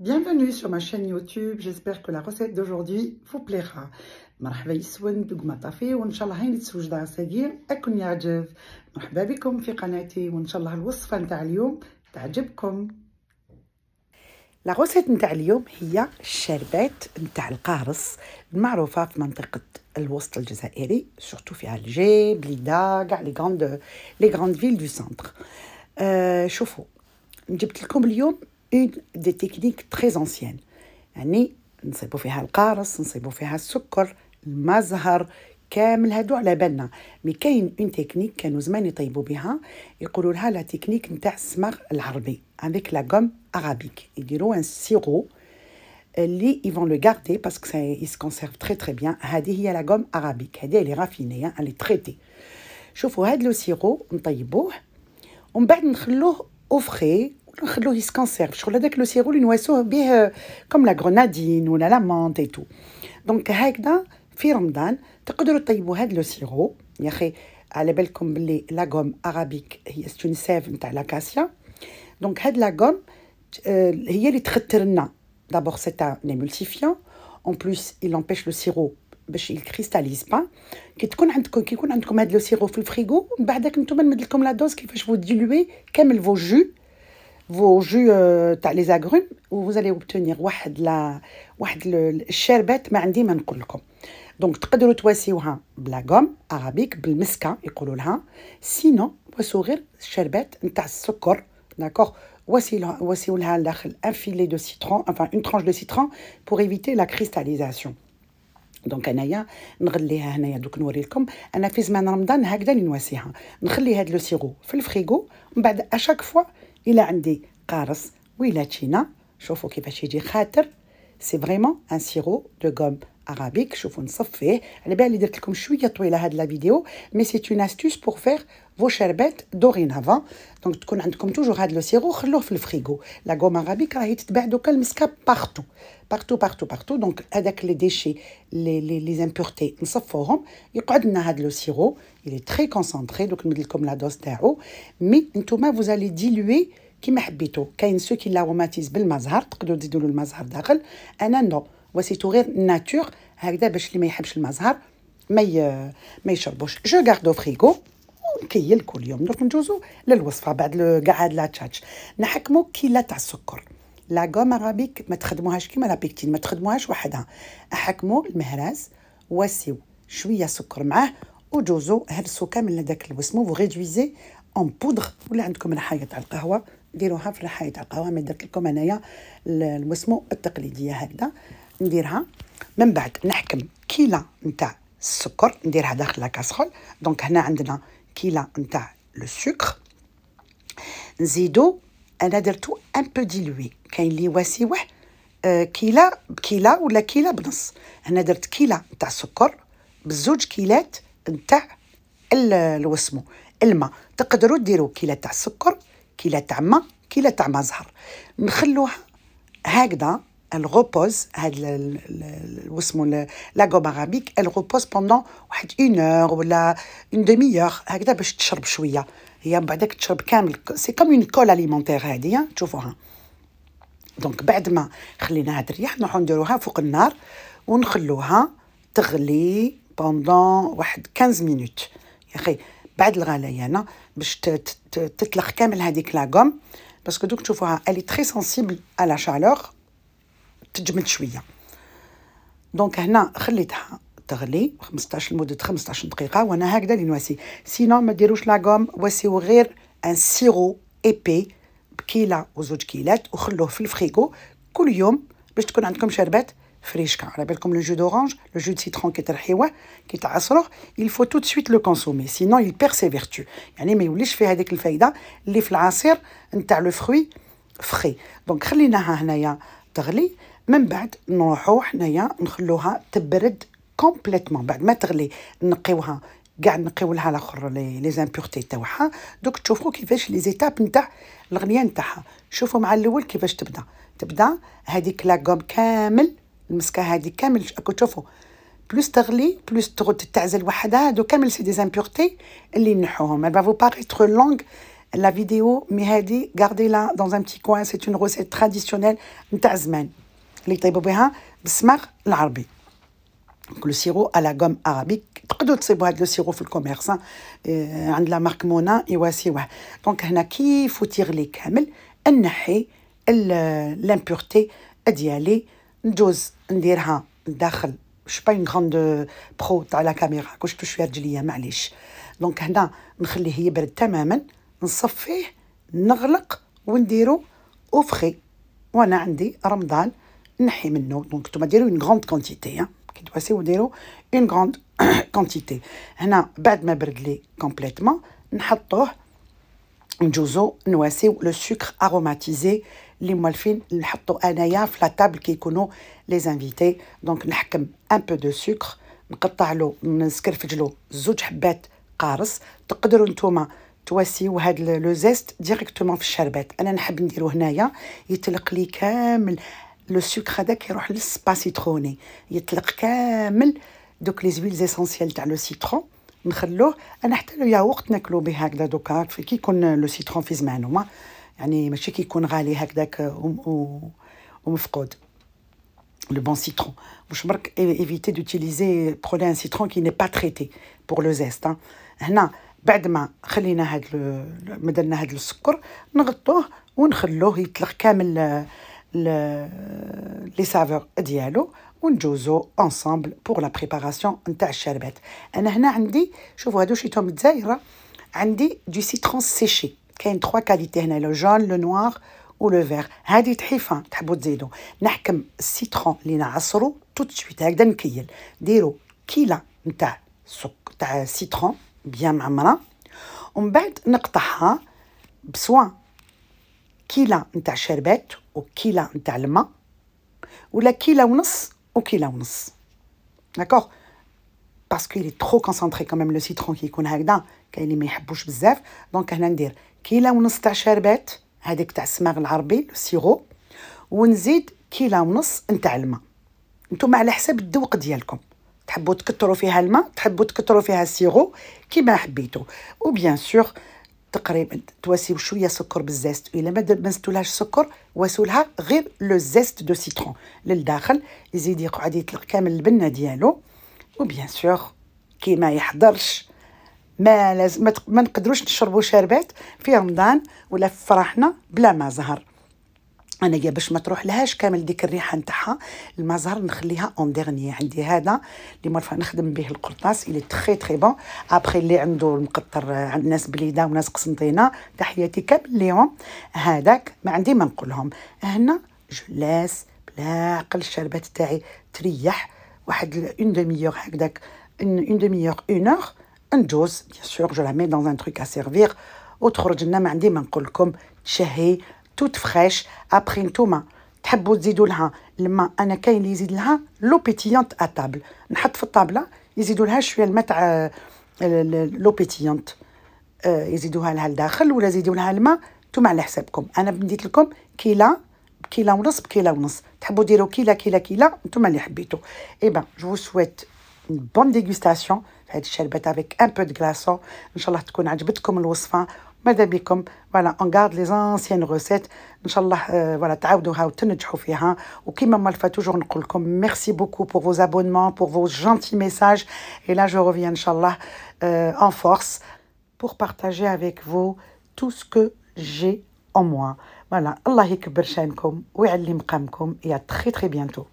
Bienvenue sur ma chaîne YouTube, j'espère que la recette d'aujourd'hui vous plaira. مرحبا يسون بدقمة طافي وان شاء الله هاي نتسوجد عصاقير اكون يعجب مرحبا بكم في قناتي وان شاء الله الوصفة نتاع اليوم تعجبكم لا غوسيت نتاع اليوم هي الشربات نتاع القارص المعروفه في منطقه الوسط الجزائري سورتو في الجي بليدا كاع لي غراند لي غراند فيل دو سنتر آه شوفوا جبت لكم اليوم اون دي تكنيك تري انسيان يعني نصيبو فيها القارص نصيبو فيها السكر المزهر كامل هادو على بالنا مي كاين اون تكنيك كانوا زمان يطيبوا بها يقولوا لها لا تكنيك نتاع السمغ العربي افيك لا غوم ارابيك يديروا ان سيرو اللي يفون لو غاردي باسكو سا كونسيرف تري تري بيان هذه هي لا غوم ارابيك هذه اللي رافينيه اللي تريتي شوفوا هاد لو سيرو نطيبوه ومن بعد نخلوه اوفخي l'eau conserve. que le sirop, est euh, comme la grenadine ou la menthe et tout. Donc, fi Ramadan, tu le le sirop. Ya khay, à la la gomme arabique, c'est une sève de l'acacia. Donc, la gomme, euh, est très D'abord, c'est un émulsifiant. En plus, il empêche le sirop il cristallise pas. le sirop bah, la dose vous diluer comme vos jus vos jus les agrumes, vous allez obtenir واحد لا واحد الشربات ما عندي ما نقول لكم تقدروا بلا غوم يقولوا لها نتاع السكر enfin une tranche de citron pour éviter la cristallisation دونك انايا نغليها هنايا دوك le من بعد اشاك الا عندي قارص ولا تشينا شوفوا كيفاش يجي خاطر سي فريمون ان سيرو دو غوم arabic شوفوا نصف فيه على بالي درت the شويه طويله vos sherbets dorénavant. Donc, vous avez toujours le sirop, vous le frigo. La gomme arabique, est partout. Partout, partout, partout. Donc, avec les déchets, les, impuretés, nous le sirop. Il est très concentré, donc comme la Mais, vous allez diluer qui ceux qui l'aromatisent, le mazhar, vous pouvez le mazhar وسيتو غير ناتور هكذا باش اللي ما يحبش الماء زهر ما ما يشربوش جو غاردو فريغو ونكيل كل يوم درك نجوزو للوصفه بعد لو قعد لا تشاتش نحكمو كيلا تاع السكر لا غوم ارابيك ما تخدموهاش كيما لا بيكتين ما تخدموهاش وحدها احكمو المهراز وسيو شويه سكر معاه وجوزو هرسو كامل لداك الوسمو وغيدويزي اون بودغ ولا عندكم الحايه تاع القهوه ديروها في الحايه تاع القهوه ما درت لكم انايا الوسمو التقليديه هكذا نديرها من بعد نحكم كيلا نتاع السكر نديرها داخل لاكاسرول دونك هنا عندنا كيلا نتاع لو سكر نزيدو انا درتو ان بو ديلوي كاين لي واسيوه آه، كيلا بكيلا ولا كيلا بنص هنا درت كيلا نتاع السكر بزوج كيلات نتاع الوسمو الماء تقدروا ديروا كيلا تاع السكر كيلا تاع ما كيلا تاع ما زهر نخلوها هكذا elle repose هاد واسمو لاغوب ارابيك elle repose pendant واحد اون اور ولا اون ديمي اور هكذا باش تشرب شويه هي من بعدك تشرب كامل سي كوم اون كول اليمونتير هادي تشوفوها دونك بعد ما نروحو نديروها فوق النار تغلي بوندون واحد 15 مينوت بعد الغليانه باش تتلخ كامل هذيك لاغوم باسكو دوك تشوفوها الي تري سنسيبل على شالور تجمد شويه دونك هنا خليتها تغلي 15 لمده 15 دقيقه وانا هكذا لي نواسي سينو ما ديروش غوم واسيو غير ان سيرو ايبي بكيله وزوج كيلات وخلوه في الفريغو كل يوم باش تكون عندكم شربات فريشكا على بالكم لو جو دورانج لو جو سيترون كي ترحيوه كي تعصروه il faut tout de suite le consommer sinon il perd ses vertus يعني ما يوليش فيه هذيك الفايده اللي في العصير نتاع لو فروي فخي دونك خليناها هنايا تغلي من بعد نروحو حنايا نخلوها تبرد كومبليتوم بعد ما تغلي نقيوها كاع نقيو لها الاخر لي زامبورتي تاعها دوك تشوفوا كيفاش لي زيتاب نتاع الغليه نتاعها شوفوا مع الاول كيفاش تبدا تبدا هذيك لاكوم كامل المسكه هذه كامل راكو تشوفوا بلوس تغلي بلوس تغد تعزل وحدها هادو كامل سي دي زامبورتي اللي نحوهم با فو تخو لونغ لا فيديو مي هادي غاردي لا دون ان بتي كوان سي اون روسيت تراديسيونيل نتاع زمان اللي يطيبوا بها بالصماغ العربي لو سيرو على غوم عربي تقدروا تصيبوا هذا لو سيرو في الكوميرس عند لا مارك مونا يواسيوه دونك هنا كي فوت كامل نحي لامبورتي ديالي نجوز نديرها لداخل مش با اون غراند برو تاع لا كاميرا تو شويه رجليا معليش دونك هنا نخليه يبرد تماما نصفيه نغلق ونديرو اوفخي وانا عندي رمضان نحي منه دونك نتوما ديروا اون غروند كونتيتي ها كي تواسيو ديروا اون غروند كونتيتي هنا بعد ما برد لي كومبليتمون نحطوه نجوزو نواسيو لو سكر اروماتيزي لي موالفين نحطو انايا في لا تابل كي يكونو لي زانفيتي دونك نحكم ان بو دو سكر نقطع له زوج حبات قارص تقدروا نتوما تواسيو هاد لو زيست ديريكتومون في الشربات انا نحب نديرو هنايا يتلقلي كامل لو سكر هذا كيروح للسبا سيتروني يطلق كامل دوك لي زويل زيسونسييل تاع لو سيترون نخلوه انا حتى لو ياغورت ناكلو به هكذا دوكا كي يكون لو سيترون في زمانه ما يعني ماشي كيكون غالي هكذاك ومفقود لو بون سيترون واش برك ايفيتي دوتيليزي prenez ان سيترون كي ني با تريتي بور لو زيست هنا بعد ما خلينا هاد ما درنا هاد السكر نغطوه ونخلوه يطلق كامل les saveurs de dialogue ou joue ensemble pour la préparation de la Et nous je du citron séché, qui a trois qualités, hein, le jaune, le noir ou le vert. Nous avons très bon, nous avons et nous avons tout nous avons dit, citron. nous avons nta citron bien وكيلا نتاع الماء ولا كيلا ونص وكيلا ونص داكوغ باسكو لي ترو كونسونطري كمام لو سيترون كي يكون هكذا كاين اللي ما يحبوش بزاف دونك هنا ندير كيلا ونص تاع شربات هاديك تاع السماغ العربي لو سيرو ونزيد كيلا ونص نتاع الماء نتوما على حساب الذوق ديالكم تحبوا تكثروا فيها الماء تحبوا تكثروا فيها السيرو كيما حبيتو وبيان سور تقريبا تواسيو شويه سكر بالزيست الا ما مازتولهاش سكر واسولها غير لو زيست دو سيترون للداخل يزيد يقعد يطلق كامل البنه ديالو وبيان سور كي ما يحضرش ما لازم ما نقدروش نشربوا شربات في رمضان ولا في فرحنا بلا ما زهر انايا باش ما تروح لهاش كامل ديك الريحه نتاعها المزهر نخليها اون ديرني عندي هذا اللي مرفه نخدم به القرطاس اللي تخي تخي بون ابخي اللي عنده المقطر عند ناس بليده وناس قسنطينه تحياتي كامل ليهم هذاك ما عندي ما نقولهم هنا جلاس بلا قل الشربات تاعي تريح واحد اون دوميور هكذاك اون دوميور اون اور ندوز بيان سور جو لا مي دون ان تروك ا سيرفير وتخرج لنا ما عندي ما نقول لكم تشهي توت فريش ابخي نتوما تحبوا تزيدوا لها الماء انا كاين اللي يزيد لها لو بيتيونت ا طابل نحط في الطابله يزيدوا لها شويه الماء تاع آه، لو بيتيونت آه، يزيدوها لها لداخل ولا زيدوا لها الماء نتوما على حسابكم انا بديت لكم كيلا كيلا ونص بكيلا ونص تحبوا ديروا كيلا كيلا كيلا نتوما اللي حبيتو اي با جو سويت بون ديغوستاسيون هاد الشربات افيك ان بو دو غلاسون ان شاء الله تكون عجبتكم الوصفه comme voilà, on garde les anciennes recettes. Inch'Allah, voilà, ta'audouha et t'enidjou fiha. Ou qui m'a mal fait toujours dit Merci beaucoup pour vos abonnements, pour vos gentils messages. Et là, je reviens, Inch'Allah, en force pour partager avec vous tout ce que j'ai en moi. Voilà, Allah yikbir shaynkoum, wa'allim et à très très bientôt.